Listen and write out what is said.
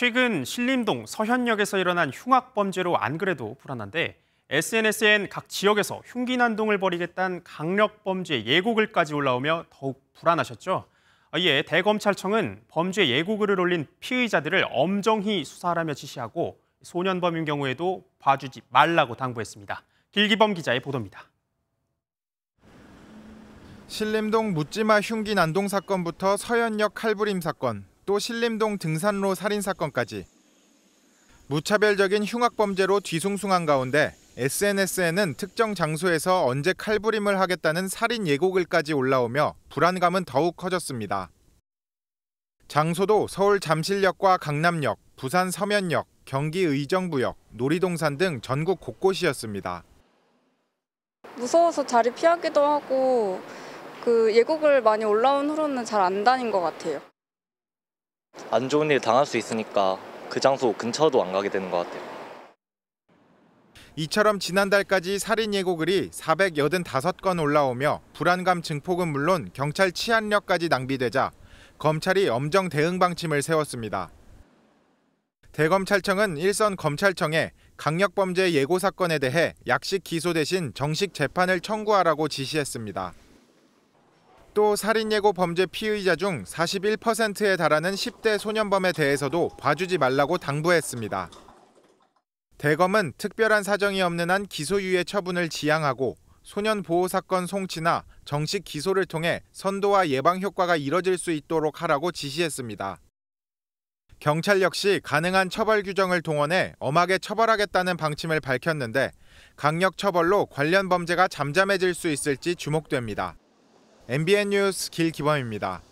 최근 신림동 서현역에서 일어난 흉악 범죄로 안 그래도 불안한데 SNS엔 각 지역에서 흉기난동을 벌이겠다는 강력 범죄 예고글까지 올라오며 더욱 불안하셨죠? 이에 대검찰청은 범죄 예고글을 올린 피의자들을 엄정히 수사하라며 지시하고 소년범인 경우에도 봐주지 말라고 당부했습니다. 길기범 기자의 보도입니다. 신림동 묻지마 흉기 난동 사건부터 서현역 칼부림 사건, 또 신림동 등산로 살인 사건까지 무차별적인 흉악 범죄로 뒤숭숭한 가운데 SNS에는 특정 장소에서 언제 칼부림을 하겠다는 살인 예고글까지 올라오며 불안감은 더욱 커졌습니다. 장소도 서울 잠실역과 강남역, 부산 서면역, 경기 의정부역, 놀이동산 등 전국 곳곳이었습니다. 무서워서 자리 피하기도 하고 그 예고글 많이 올라온 후로는 잘 안 다닌 것 같아요. 안 좋은 일 당할 수 있으니까 그 장소 근처도 안 가게 되는 것 같아요. 이처럼 지난달까지 살인 예고글이 485건 올라오며 불안감 증폭은 물론 경찰 치안력까지 낭비되자 검찰이 엄정 대응 방침을 세웠습니다. 대검찰청은 일선 검찰청에 강력범죄 예고 사건에 대해 약식 기소 대신 정식 재판을 청구하라고 지시했습니다. 또 살인 예고 범죄 피의자 중 41%에 달하는 10대 소년범에 대해서도 봐주지 말라고 당부했습니다. 대검은 특별한 사정이 없는 한 기소유예 처분을 지양하고 소년 보호 사건 송치나 정식 기소를 통해 선도와 예방 효과가 이뤄질 수 있도록 하라고 지시했습니다. 경찰 역시 가능한 처벌 규정을 동원해 엄하게 처벌하겠다는 방침을 밝혔는데 강력 처벌로 관련 범죄가 잠잠해질 수 있을지 주목됩니다. MBN 뉴스 길기범입니다.